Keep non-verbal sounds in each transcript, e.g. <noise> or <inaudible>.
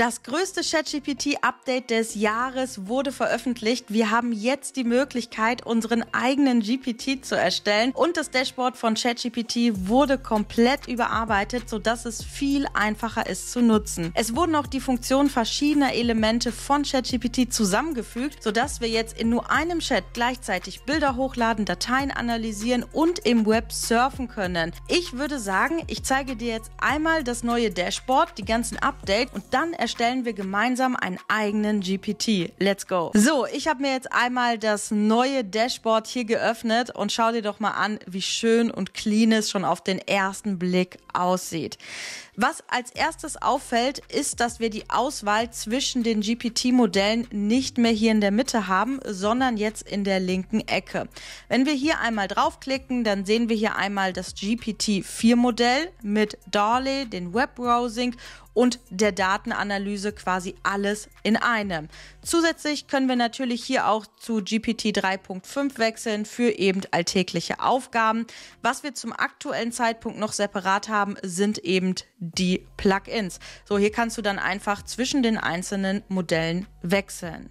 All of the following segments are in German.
Das größte ChatGPT-Update des Jahres wurde veröffentlicht. Wir haben jetzt die Möglichkeit, unseren eigenen GPT zu erstellen und das Dashboard von ChatGPT wurde komplett überarbeitet, sodass es viel einfacher ist zu nutzen. Es wurden auch die Funktionen verschiedener Elemente von ChatGPT zusammengefügt, sodass wir jetzt in nur einem Chat gleichzeitig Bilder hochladen, Dateien analysieren und im Web surfen können. Ich würde sagen, ich zeige dir jetzt einmal das neue Dashboard, die ganzen Updates und dann erstelle erstellen wir gemeinsam einen eigenen GPT. Let's go. So, ich habe mir jetzt einmal das neue Dashboard hier geöffnet und schau dir doch mal an, wie schön und clean es schon auf den ersten Blick aussieht. Was als erstes auffällt, ist, dass wir die Auswahl zwischen den GPT-Modellen nicht mehr hier in der Mitte haben, sondern jetzt in der linken Ecke. Wenn wir hier einmal draufklicken, dann sehen wir hier einmal das GPT-4-Modell mit Darley, den Webbrowsing und der Datenanalyse quasi alles in einem. Zusätzlich können wir natürlich hier auch zu GPT 3.5 wechseln für eben alltägliche Aufgaben. Was wir zum aktuellen Zeitpunkt noch separat haben, sind eben die Plugins. So, hier kannst du dann einfach zwischen den einzelnen Modellen wechseln.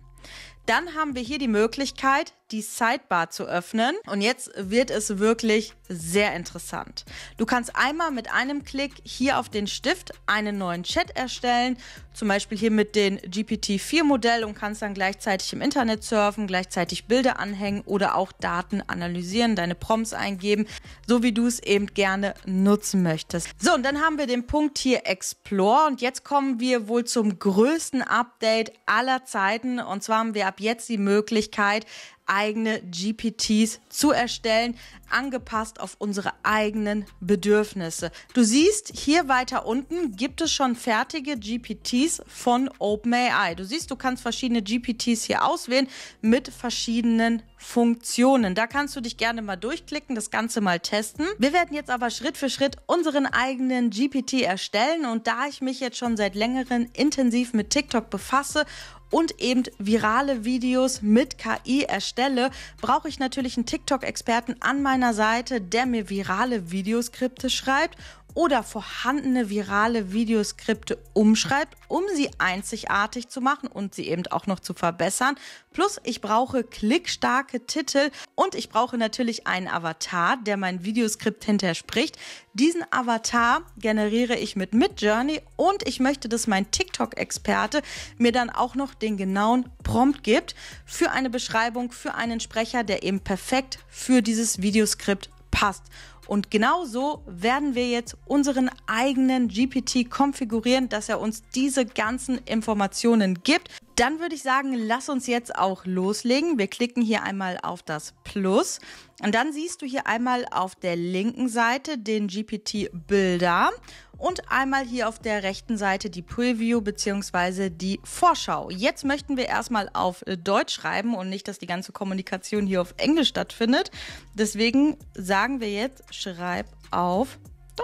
Dann haben wir hier die Möglichkeit, die Sidebar zu öffnen. Und jetzt wird es wirklich sehr interessant. Du kannst einmal mit einem Klick hier auf den Stift einen neuen Chat erstellen, zum Beispiel hier mit dem GPT-4-Modell und kannst dann gleichzeitig im Internet surfen, gleichzeitig Bilder anhängen oder auch Daten analysieren, deine Prompts eingeben, so wie du es eben gerne nutzen möchtest. So, und dann haben wir den Punkt hier Explore und jetzt kommen wir wohl zum größten Update aller Zeiten und zwar haben wir ab jetzt die Möglichkeit, eigene GPTs zu erstellen, angepasst auf unsere eigenen Bedürfnisse. Du siehst hier weiter unten gibt es schon fertige GPTs von OpenAI. Du siehst, du kannst verschiedene GPTs hier auswählen mit verschiedenen Funktionen. Da kannst du dich gerne mal durchklicken, das Ganze mal testen. Wir werden jetzt aber Schritt für Schritt unseren eigenen GPT erstellen und da ich mich jetzt schon seit längerem intensiv mit TikTok befasse und eben virale Videos mit KI erstelle, brauche ich natürlich einen TikTok-Experten an meiner Seite, der mir virale Videoskripte schreibt oder vorhandene virale Videoskripte umschreibt, um sie einzigartig zu machen und sie eben auch noch zu verbessern. Plus ich brauche klickstarke Titel und ich brauche natürlich einen Avatar, der mein Videoskript hinterher spricht. Diesen Avatar generiere ich mit Midjourney und ich möchte, dass mein TikTok-Experte mir dann auch noch den genauen Prompt gibt für eine Beschreibung, für einen Sprecher, der eben perfekt für dieses Videoskript passt. Und genau so werden wir jetzt unseren eigenen GPT konfigurieren, dass er uns diese ganzen Informationen gibt. Dann würde ich sagen, lass uns jetzt auch loslegen. Wir klicken hier einmal auf das Plus und dann siehst du hier einmal auf der linken Seite den GPT-Bilder und einmal hier auf der rechten Seite die Preview bzw. die Vorschau. Jetzt möchten wir erstmal auf Deutsch schreiben und nicht, dass die ganze Kommunikation hier auf Englisch stattfindet. Deswegen sagen wir jetzt schreib auf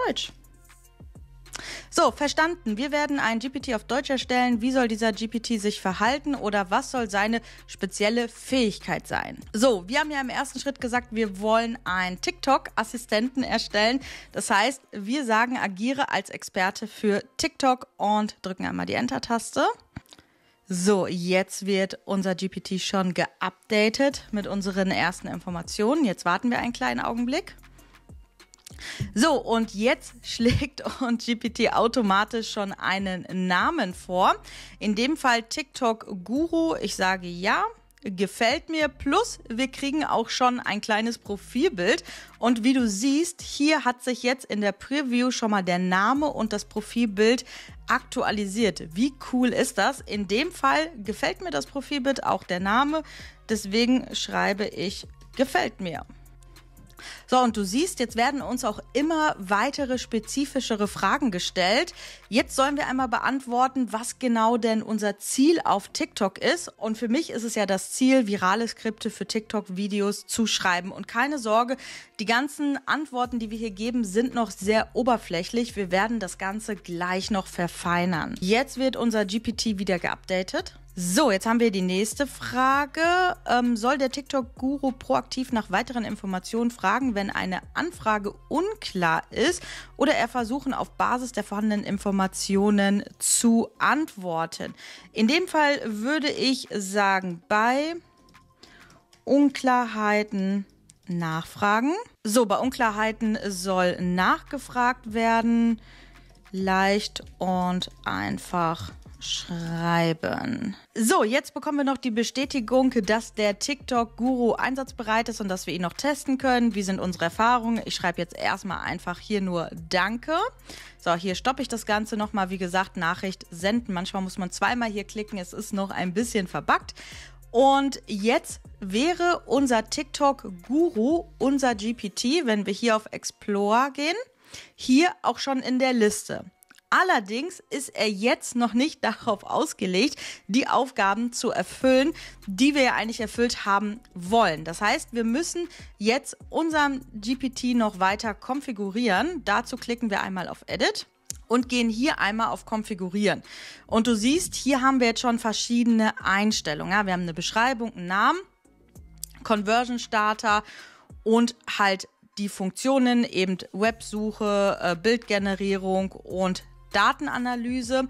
Deutsch. So, verstanden. Wir werden einen GPT auf Deutsch erstellen. Wie soll dieser GPT sich verhalten oder was soll seine spezielle Fähigkeit sein? So, wir haben ja im ersten Schritt gesagt, wir wollen einen TikTok-Assistenten erstellen. Das heißt, wir sagen, agiere als Experte für TikTok und drücken einmal die Enter-Taste. So, jetzt wird unser GPT schon geupdatet mit unseren ersten Informationen. Jetzt warten wir einen kleinen Augenblick. So, und jetzt <laughs> schlägt uns GPT automatisch schon einen Namen vor. In dem Fall TikTok Guru. Ich sage ja gefällt mir. Plus, wir kriegen auch schon ein kleines Profilbild. Und wie du siehst, hier hat sich jetzt in der Preview schon mal der Name und das Profilbild aktualisiert. Wie cool ist das? In dem Fall gefällt mir das Profilbild, auch der Name. Deswegen schreibe ich gefällt mir. So, und du siehst, jetzt werden uns auch immer weitere spezifischere Fragen gestellt. Jetzt sollen wir einmal beantworten, was genau denn unser Ziel auf TikTok ist. Und für mich ist es ja das Ziel, virale Skripte für TikTok-Videos zu schreiben. Und keine Sorge, die ganzen Antworten, die wir hier geben, sind noch sehr oberflächlich. Wir werden das Ganze gleich noch verfeinern. Jetzt wird unser GPT wieder geupdatet. So, jetzt haben wir die nächste Frage. Ähm, soll der TikTok-Guru proaktiv nach weiteren Informationen fragen, wenn eine Anfrage unklar ist oder er versuchen, auf Basis der vorhandenen Informationen zu antworten? In dem Fall würde ich sagen, bei Unklarheiten nachfragen. So, bei Unklarheiten soll nachgefragt werden. Leicht und einfach schreiben. So, jetzt bekommen wir noch die Bestätigung, dass der TikTok-Guru einsatzbereit ist und dass wir ihn noch testen können. Wie sind unsere Erfahrungen? Ich schreibe jetzt erstmal einfach hier nur Danke. So, hier stoppe ich das Ganze nochmal. Wie gesagt, Nachricht senden. Manchmal muss man zweimal hier klicken. Es ist noch ein bisschen verbackt. Und jetzt wäre unser TikTok-Guru, unser GPT, wenn wir hier auf Explore gehen, hier auch schon in der Liste. Allerdings ist er jetzt noch nicht darauf ausgelegt, die Aufgaben zu erfüllen, die wir ja eigentlich erfüllt haben wollen. Das heißt, wir müssen jetzt unseren GPT noch weiter konfigurieren. Dazu klicken wir einmal auf Edit und gehen hier einmal auf Konfigurieren. Und du siehst, hier haben wir jetzt schon verschiedene Einstellungen. wir haben eine Beschreibung, einen Namen, Conversion Starter und halt die Funktionen eben Websuche, äh, Bildgenerierung und Datenanalyse.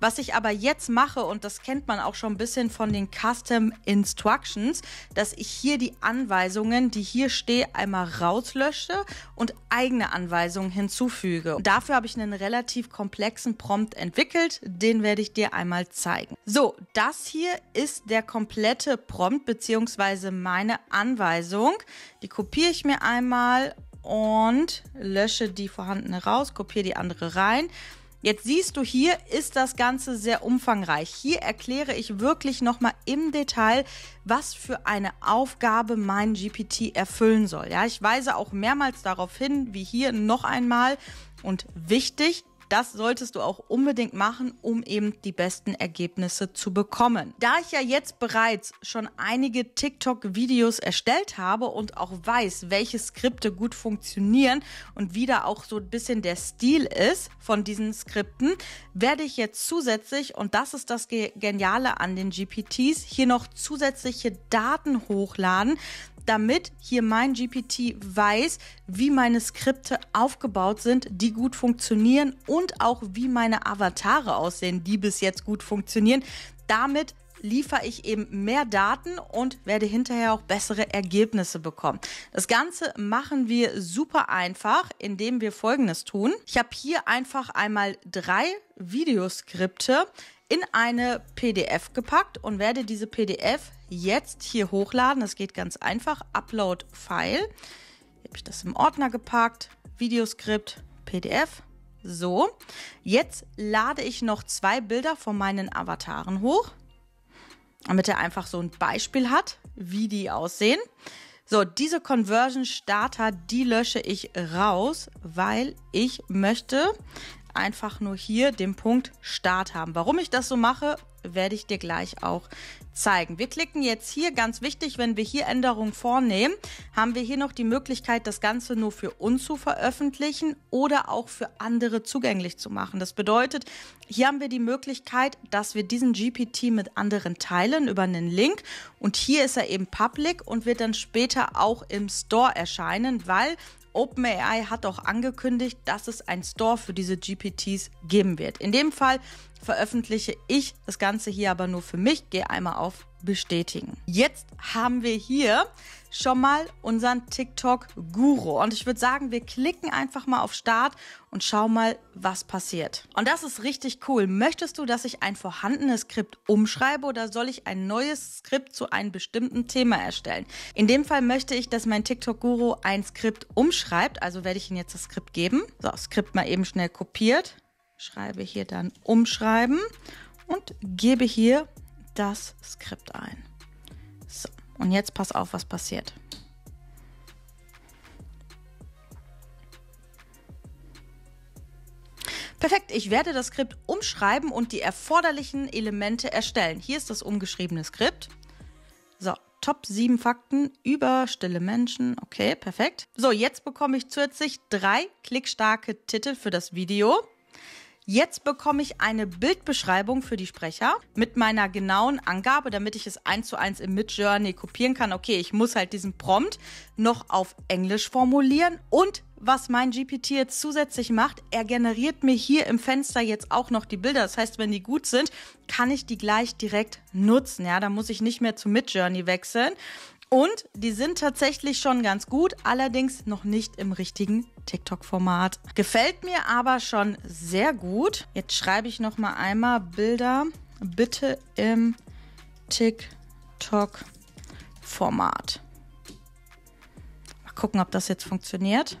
Was ich aber jetzt mache, und das kennt man auch schon ein bisschen von den Custom Instructions, dass ich hier die Anweisungen, die hier stehen, einmal rauslösche und eigene Anweisungen hinzufüge. Und dafür habe ich einen relativ komplexen Prompt entwickelt, den werde ich dir einmal zeigen. So, das hier ist der komplette Prompt bzw. meine Anweisung. Die kopiere ich mir einmal und lösche die vorhandene raus, kopiere die andere rein. Jetzt siehst du, hier ist das Ganze sehr umfangreich. Hier erkläre ich wirklich nochmal im Detail, was für eine Aufgabe mein GPT erfüllen soll. Ja, ich weise auch mehrmals darauf hin, wie hier noch einmal. Und wichtig, das solltest du auch unbedingt machen, um eben die besten Ergebnisse zu bekommen. Da ich ja jetzt bereits schon einige TikTok-Videos erstellt habe und auch weiß, welche Skripte gut funktionieren und wie da auch so ein bisschen der Stil ist von diesen Skripten, werde ich jetzt zusätzlich, und das ist das Geniale an den GPTs, hier noch zusätzliche Daten hochladen, damit hier mein GPT weiß, wie meine Skripte aufgebaut sind, die gut funktionieren und auch wie meine Avatare aussehen, die bis jetzt gut funktionieren. Damit liefere ich eben mehr Daten und werde hinterher auch bessere Ergebnisse bekommen. Das Ganze machen wir super einfach, indem wir Folgendes tun. Ich habe hier einfach einmal drei Videoskripte in eine PDF gepackt und werde diese PDF jetzt hier hochladen. Das geht ganz einfach. Upload File. Habe ich das im Ordner geparkt. Videoskript, PDF. So, jetzt lade ich noch zwei Bilder von meinen Avataren hoch, damit er einfach so ein Beispiel hat, wie die aussehen. So, diese Conversion Starter, die lösche ich raus, weil ich möchte einfach nur hier den Punkt Start haben. Warum ich das so mache, werde ich dir gleich auch zeigen. Wir klicken jetzt hier, ganz wichtig, wenn wir hier Änderungen vornehmen, haben wir hier noch die Möglichkeit, das Ganze nur für uns zu veröffentlichen oder auch für andere zugänglich zu machen. Das bedeutet, hier haben wir die Möglichkeit, dass wir diesen GPT mit anderen teilen über einen Link und hier ist er eben public und wird dann später auch im Store erscheinen, weil OpenAI hat auch angekündigt, dass es ein Store für diese GPTs geben wird. In dem Fall veröffentliche ich das Ganze hier aber nur für mich. Gehe einmal auf bestätigen. Jetzt haben wir hier schon mal unseren TikTok-Guru. Und ich würde sagen, wir klicken einfach mal auf Start und schauen mal, was passiert. Und das ist richtig cool. Möchtest du, dass ich ein vorhandenes Skript umschreibe oder soll ich ein neues Skript zu einem bestimmten Thema erstellen? In dem Fall möchte ich, dass mein TikTok-Guru ein Skript umschreibt. Also werde ich ihm jetzt das Skript geben. So, Skript mal eben schnell kopiert. Schreibe hier dann umschreiben und gebe hier das Skript ein. So, und jetzt pass auf, was passiert. Perfekt, ich werde das Skript umschreiben und die erforderlichen Elemente erstellen. Hier ist das umgeschriebene Skript. So, Top 7 Fakten über stille Menschen. Okay, perfekt. So, jetzt bekomme ich zusätzlich drei klickstarke Titel für das Video. Jetzt bekomme ich eine Bildbeschreibung für die Sprecher mit meiner genauen Angabe, damit ich es eins zu eins im Midjourney kopieren kann. Okay, ich muss halt diesen Prompt noch auf Englisch formulieren und was mein GPT jetzt zusätzlich macht, er generiert mir hier im Fenster jetzt auch noch die Bilder. Das heißt, wenn die gut sind, kann ich die gleich direkt nutzen. Ja, da muss ich nicht mehr zu Midjourney wechseln. Und die sind tatsächlich schon ganz gut, allerdings noch nicht im richtigen TikTok-Format. Gefällt mir aber schon sehr gut. Jetzt schreibe ich noch mal einmal Bilder bitte im TikTok-Format. Mal gucken, ob das jetzt funktioniert.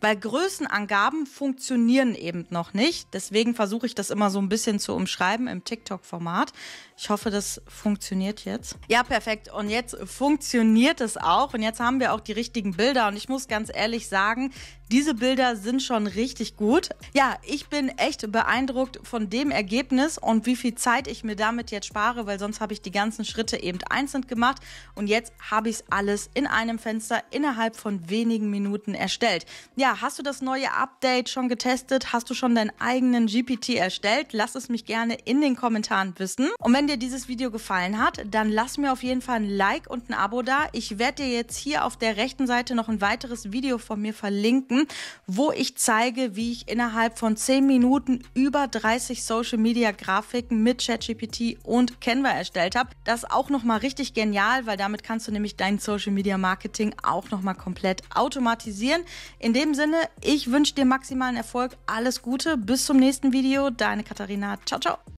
Weil Größenangaben funktionieren eben noch nicht. Deswegen versuche ich das immer so ein bisschen zu umschreiben im TikTok-Format. Ich hoffe, das funktioniert jetzt. Ja, perfekt. Und jetzt funktioniert es auch. Und jetzt haben wir auch die richtigen Bilder. Und ich muss ganz ehrlich sagen, diese Bilder sind schon richtig gut. Ja, ich bin echt beeindruckt von dem Ergebnis und wie viel Zeit ich mir damit jetzt spare, weil sonst habe ich die ganzen Schritte eben einzeln gemacht und jetzt habe ich es alles in einem Fenster innerhalb von wenigen Minuten erstellt. Ja, hast du das neue Update schon getestet? Hast du schon deinen eigenen GPT erstellt? Lass es mich gerne in den Kommentaren wissen. Und wenn dir dieses Video gefallen hat, dann lass mir auf jeden Fall ein Like und ein Abo da. Ich werde dir jetzt hier auf der rechten Seite noch ein weiteres Video von mir verlinken machen, wo ich zeige, wie ich innerhalb von 10 Minuten über 30 Social Media Grafiken mit ChatGPT und Canva erstellt habe. Das ist auch nochmal richtig genial, weil damit kannst du nämlich dein Social Media Marketing auch nochmal komplett automatisieren. In dem Sinne, ich wünsche dir maximalen Erfolg, alles Gute, bis zum nächsten Video. Deine Katharina, ciao, ciao.